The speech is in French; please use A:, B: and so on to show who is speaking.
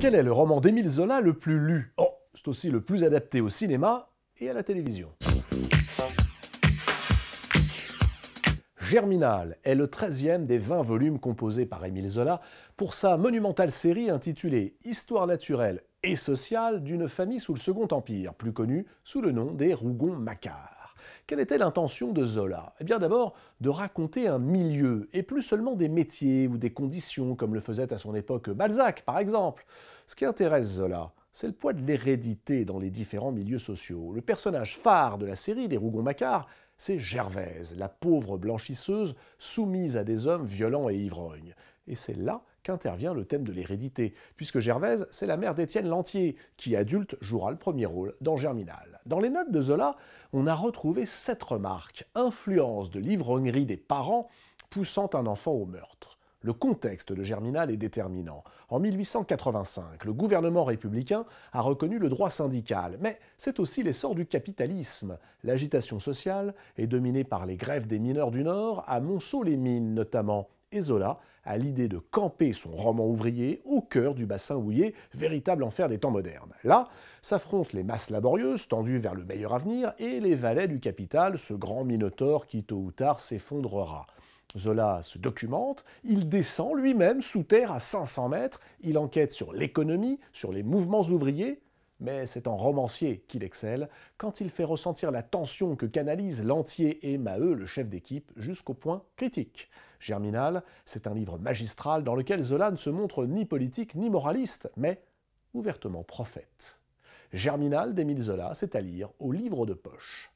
A: Quel est le roman d'Émile Zola le plus lu Oh, c'est aussi le plus adapté au cinéma et à la télévision. Germinal est le 13e des 20 volumes composés par Émile Zola pour sa monumentale série intitulée Histoire naturelle et sociale d'une famille sous le Second Empire, plus connue sous le nom des Rougon-Macquart. Quelle était l'intention de Zola Eh bien d'abord de raconter un milieu, et plus seulement des métiers ou des conditions, comme le faisait à son époque Balzac par exemple. Ce qui intéresse Zola, c'est le poids de l'hérédité dans les différents milieux sociaux. Le personnage phare de la série des Rougon-Macquart, c'est Gervaise, la pauvre blanchisseuse soumise à des hommes violents et ivrognes. Et c'est là qu'intervient le thème de l'hérédité, puisque Gervaise, c'est la mère d'Étienne Lantier, qui adulte jouera le premier rôle dans Germinal. Dans les notes de Zola, on a retrouvé cette remarque, influence de l'ivrognerie des parents poussant un enfant au meurtre. Le contexte de Germinal est déterminant. En 1885, le gouvernement républicain a reconnu le droit syndical, mais c'est aussi l'essor du capitalisme. L'agitation sociale est dominée par les grèves des mineurs du Nord, à Monceau-les-Mines notamment, et Zola a l'idée de camper son roman ouvrier au cœur du bassin houillé, véritable enfer des temps modernes. Là, s'affrontent les masses laborieuses tendues vers le meilleur avenir et les valets du capital, ce grand minotaure qui tôt ou tard s'effondrera. Zola se documente, il descend lui-même sous terre à 500 mètres, il enquête sur l'économie, sur les mouvements ouvriers, mais c'est en romancier qu'il excelle, quand il fait ressentir la tension que canalisent Lantier et Maheu, le chef d'équipe, jusqu'au point critique. Germinal, c'est un livre magistral dans lequel Zola ne se montre ni politique ni moraliste, mais ouvertement prophète. Germinal d'Émile Zola, c'est à lire au livre de poche.